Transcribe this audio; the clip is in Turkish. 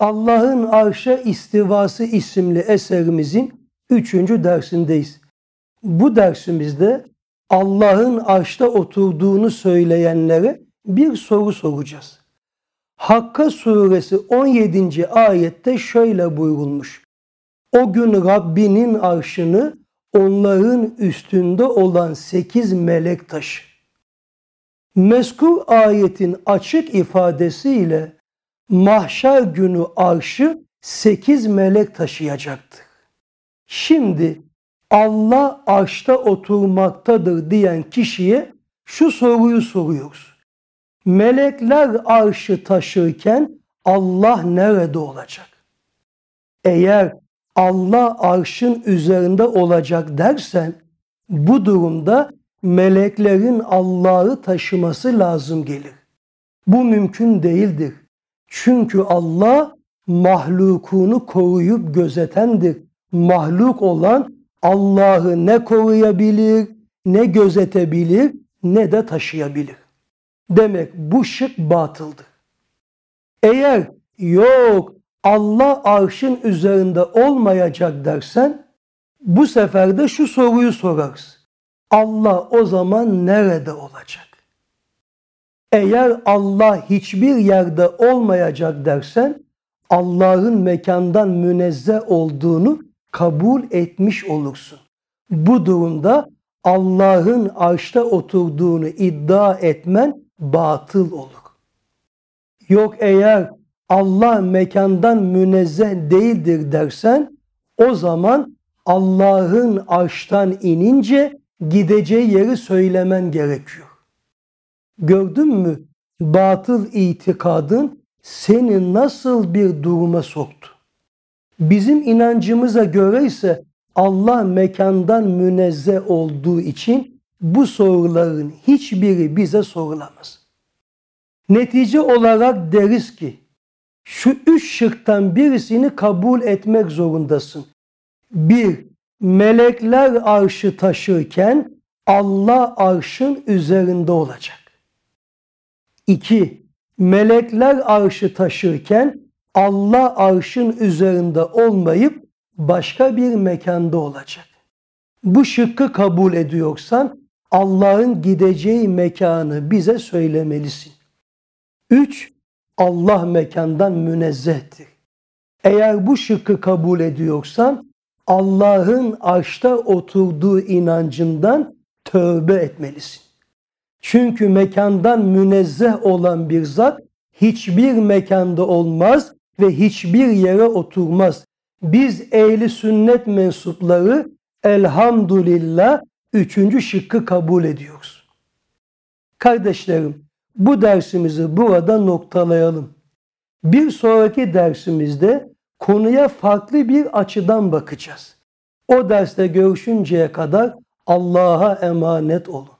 Allah'ın Arşa İstivası isimli eserimizin üçüncü dersindeyiz. Bu dersimizde Allah'ın arşta oturduğunu söyleyenlere bir soru soracağız. Hakka suresi 17. ayette şöyle buyurulmuş. O gün Rabbinin arşını onların üstünde olan sekiz melek taşı. Meskur ayetin açık ifadesiyle mahşer günü arşı sekiz melek taşıyacaktık. Şimdi Allah arşta oturmaktadır diyen kişiye şu soruyu soruyoruz. Melekler arşı taşırken Allah nerede olacak? Eğer Allah arşın üzerinde olacak dersen bu durumda meleklerin Allah'ı taşıması lazım gelir. Bu mümkün değildir. Çünkü Allah mahlukunu koruyup gözetendir. Mahluk olan Allah'ı ne koruyabilir, ne gözetebilir, ne de taşıyabilir. Demek bu şık batıldı. Eğer yok Allah arşın üzerinde olmayacak dersen bu sefer de şu soruyu sorarsın. Allah o zaman nerede olacak? Eğer Allah hiçbir yerde olmayacak dersen Allah'ın mekandan münezzeh olduğunu kabul etmiş olursun. Bu durumda Allah'ın arşta oturduğunu iddia etmen batıl olur. Yok eğer Allah mekandan münezzeh değildir dersen o zaman Allah'ın arştan inince gideceği yeri söylemen gerekiyor gördün mü batıl itikadın seni nasıl bir duruma soktu? Bizim inancımıza göre ise Allah mekandan münezze olduğu için bu soruların hiçbiri bize sorulamaz. Netice olarak deriz ki şu üç şıktan birisini kabul etmek zorundasın. Bir, melekler arşı taşırken Allah arşın üzerinde olacak. 2. Melekler arşı taşırken Allah arşın üzerinde olmayıp başka bir mekanda olacak. Bu şıkkı kabul ediyorsan Allah'ın gideceği mekanı bize söylemelisin. 3. Allah mekandan münezzehtir. Eğer bu şıkkı kabul ediyorsan Allah'ın arşta oturduğu inancından tövbe etmelisin. Çünkü mekandan münezzeh olan bir zat hiçbir mekanda olmaz ve hiçbir yere oturmaz. Biz ehli sünnet mensupları elhamdülillah üçüncü şıkkı kabul ediyoruz. Kardeşlerim bu dersimizi burada noktalayalım. Bir sonraki dersimizde konuya farklı bir açıdan bakacağız. O derste görüşünceye kadar Allah'a emanet olun.